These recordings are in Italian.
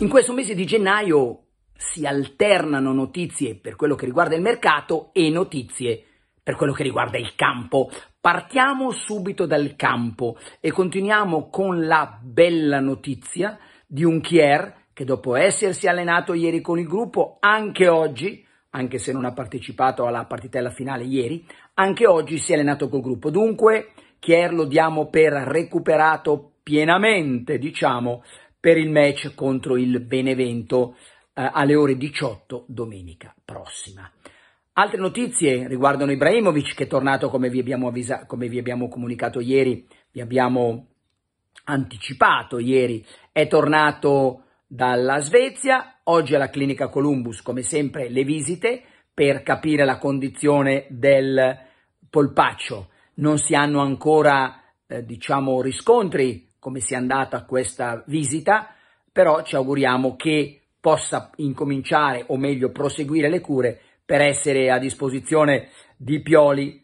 In questo mese di gennaio si alternano notizie per quello che riguarda il mercato e notizie per quello che riguarda il campo. Partiamo subito dal campo e continuiamo con la bella notizia di un Chier che dopo essersi allenato ieri con il gruppo, anche oggi, anche se non ha partecipato alla partitella finale ieri, anche oggi si è allenato col gruppo. Dunque, Chier lo diamo per recuperato pienamente, diciamo, per il match contro il Benevento eh, alle ore 18 domenica prossima. Altre notizie riguardano Ibrahimovic che è tornato come vi abbiamo, avvisa- come vi abbiamo comunicato ieri, vi abbiamo anticipato ieri, è tornato dalla Svezia, oggi alla clinica Columbus come sempre le visite per capire la condizione del polpaccio, non si hanno ancora eh, diciamo riscontri come sia andata questa visita, però ci auguriamo che possa incominciare o meglio proseguire le cure per essere a disposizione di Pioli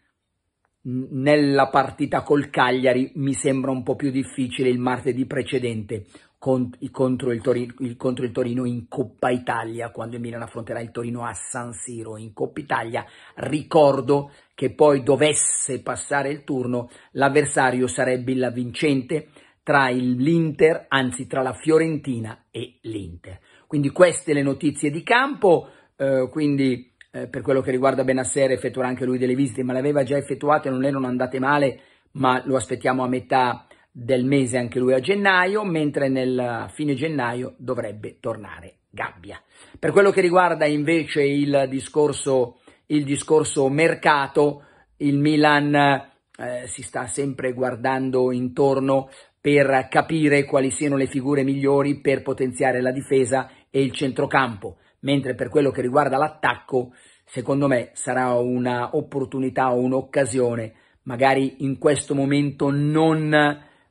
nella partita col Cagliari mi sembra un po' più difficile il martedì precedente contro il, Torino, contro il Torino in Coppa Italia, quando il Milan affronterà il Torino a San Siro in Coppa Italia. Ricordo che poi dovesse passare il turno, l'avversario sarebbe il vincente tra l'Inter, anzi tra la Fiorentina e l'Inter. Quindi queste le notizie di campo, eh, quindi eh, per quello che riguarda Benassere effettuerà anche lui delle visite, ma le aveva già effettuate, non erano andate male, ma lo aspettiamo a metà del mese anche lui a gennaio, mentre nel fine gennaio dovrebbe tornare Gabbia. Per quello che riguarda invece il discorso, il discorso mercato, il Milan eh, si sta sempre guardando intorno per capire quali siano le figure migliori per potenziare la difesa e il centrocampo, mentre per quello che riguarda l'attacco, secondo me sarà un'opportunità o un'occasione, magari in questo momento non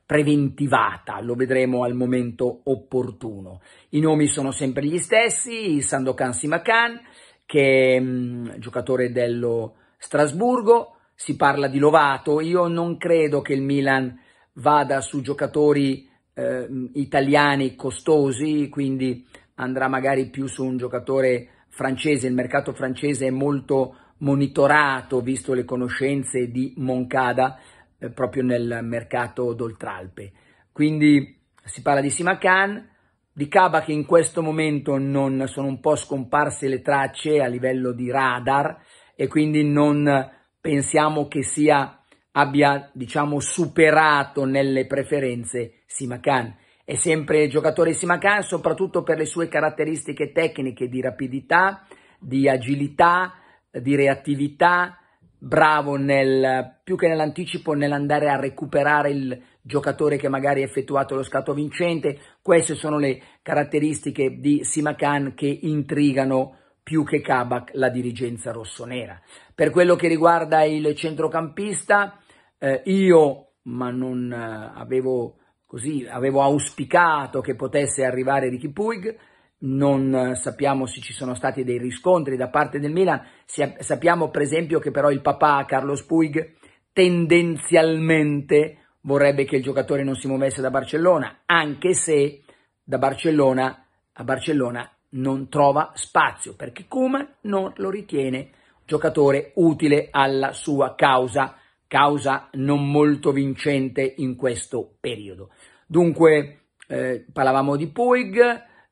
preventivata, lo vedremo al momento opportuno. I nomi sono sempre gli stessi, Sandokan Simakan, che è mh, mm, giocatore dello Strasburgo, si parla di Lovato, io non credo che il Milan vada su giocatori eh, italiani costosi, quindi andrà magari più su un giocatore francese, il mercato francese è molto monitorato, visto le conoscenze di Moncada, eh, proprio nel mercato d'Oltralpe. Quindi si parla di Simacan, di Caba che in questo momento non sono un po' scomparse le tracce a livello di radar e quindi non pensiamo che sia abbia, diciamo, superato nelle preferenze Simacan. È sempre il giocatore Simacan, soprattutto per le sue caratteristiche tecniche di rapidità, di agilità, di reattività, bravo nel, più che nell'anticipo nell'andare a recuperare il giocatore che magari ha effettuato lo scatto vincente. Queste sono le caratteristiche di Simacan che intrigano più che Kabak la dirigenza rossonera. Per quello che riguarda il centrocampista, eh, io, ma non eh, avevo così, avevo auspicato che potesse arrivare Ricky Puig, non eh, sappiamo se ci sono stati dei riscontri da parte del Milan, sappiamo per esempio che però il papà Carlos Puig tendenzialmente vorrebbe che il giocatore non si muovesse da Barcellona, anche se da Barcellona a Barcellona non trova spazio, perché Kuman non lo ritiene giocatore utile alla sua causa causa non molto vincente in questo periodo. Dunque, eh, parlavamo di Puig,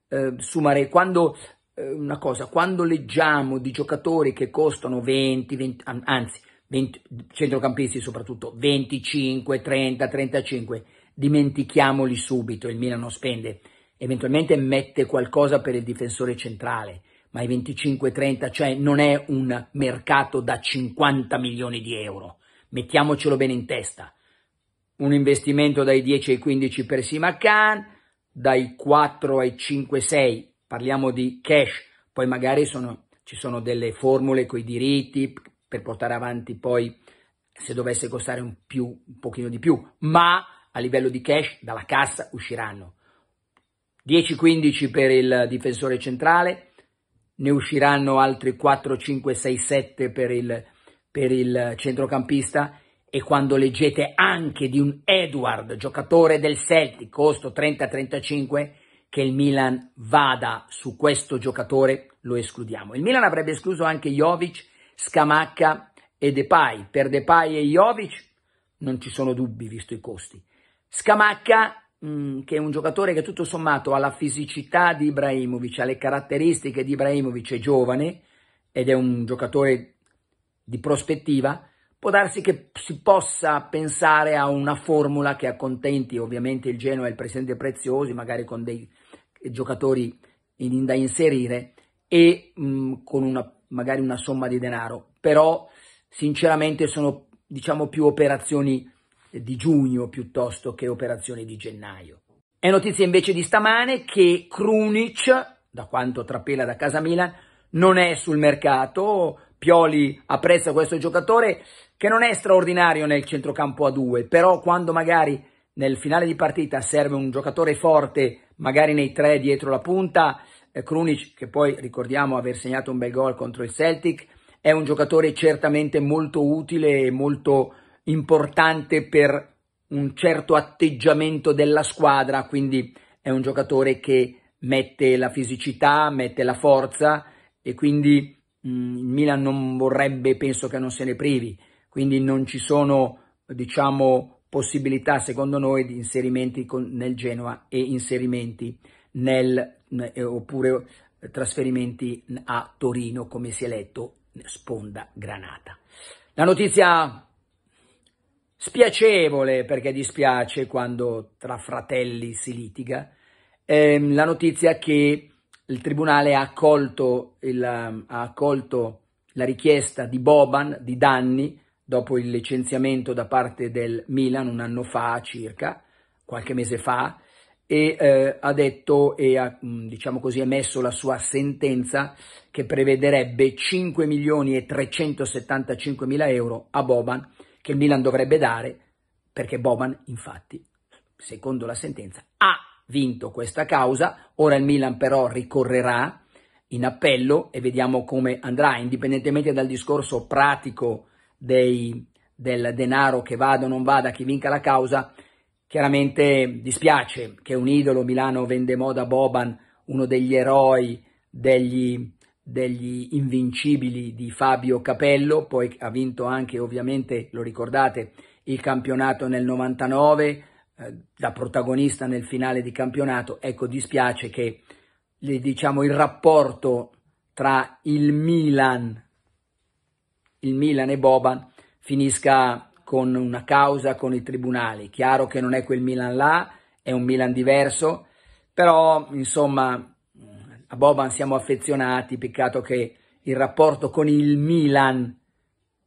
eh, Sumare, quando eh, una cosa, quando leggiamo di giocatori che costano 20, 20 anzi 20, centrocampisti soprattutto 25, 30, 35, dimentichiamoli subito, il Milano spende, eventualmente mette qualcosa per il difensore centrale, ma i 25-30, cioè non è un mercato da 50 milioni di euro mettiamocelo bene in testa, un investimento dai 10 ai 15 per Simacan, dai 4 ai 5, 6, parliamo di cash, poi magari sono, ci sono delle formule con i diritti per portare avanti poi se dovesse costare un, più, un pochino di più, ma a livello di cash dalla cassa usciranno 10-15 per il difensore centrale, ne usciranno altri 4, 5, 6, 7 per il per il centrocampista e quando leggete anche di un Edward, giocatore del Celtic, costo 30-35, che il Milan vada su questo giocatore, lo escludiamo. Il Milan avrebbe escluso anche Jovic, Scamacca e Depay. Per Depay e Jovic non ci sono dubbi, visto i costi. Scamacca mm, che è un giocatore che tutto sommato ha la fisicità di Ibrahimovic, ha le caratteristiche di Ibrahimovic, è giovane ed è un giocatore di prospettiva, può darsi che si possa pensare a una formula che accontenti ovviamente il Genoa e il presidente Preziosi, magari con dei giocatori in, da inserire e mh, mm, con una, magari una somma di denaro, però sinceramente sono diciamo più operazioni di giugno piuttosto che operazioni di gennaio. È notizia invece di stamane che Krunic, da quanto trapela da casa Milan, non è sul mercato Pioli apprezza questo giocatore che non è straordinario nel centrocampo a due, però quando magari nel finale di partita serve un giocatore forte, magari nei tre dietro la punta, eh, Krunic, che poi ricordiamo aver segnato un bel gol contro il Celtic, è un giocatore certamente molto utile e molto importante per un certo atteggiamento della squadra, quindi è un giocatore che mette la fisicità, mette la forza e quindi Mm, Milan non vorrebbe, penso che non se ne privi, quindi non ci sono, diciamo, possibilità secondo noi di inserimenti con, nel Genoa e inserimenti nel, eh, oppure eh, trasferimenti a Torino, come si è letto, sponda granata. La notizia spiacevole, perché dispiace quando tra fratelli si litiga, eh, la notizia che il tribunale ha accolto, il, ha accolto, la richiesta di Boban di danni dopo il licenziamento da parte del Milan un anno fa circa, qualche mese fa, e eh, ha detto e ha, mm, diciamo così, emesso la sua sentenza che prevederebbe 5 milioni e 375 mila euro a Boban che il Milan dovrebbe dare perché Boban infatti, secondo la sentenza, ha vinto questa causa, ora il Milan però ricorrerà in appello e vediamo come andrà, indipendentemente dal discorso pratico dei, del denaro che vada o non vada, chi vinca la causa, chiaramente dispiace che un idolo Milano vende moda Boban, uno degli eroi degli, degli invincibili di Fabio Capello, poi ha vinto anche ovviamente, lo ricordate, il campionato nel 99, eh, da protagonista nel finale di campionato, ecco dispiace che diciamo, il rapporto tra il Milan, il Milan e Boban finisca con una causa con i tribunali. Chiaro che non è quel Milan là, è un Milan diverso, però insomma a Boban siamo affezionati, peccato che il rapporto con il Milan,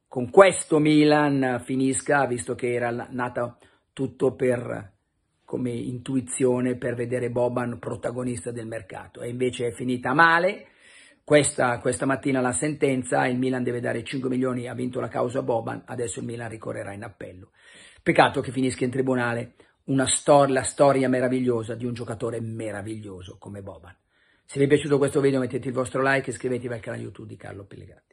con questo Milan finisca, visto che era nata tutto per, come intuizione per vedere Boban protagonista del mercato e invece è finita male. Questa, questa mattina la sentenza, il Milan deve dare 5 milioni, ha vinto la causa Boban, adesso il Milan ricorrerà in appello. Peccato che finisca in tribunale una stor la storia meravigliosa di un giocatore meraviglioso come Boban. Se vi è piaciuto questo video mettete il vostro like e iscrivetevi al canale YouTube di Carlo Pellegatti.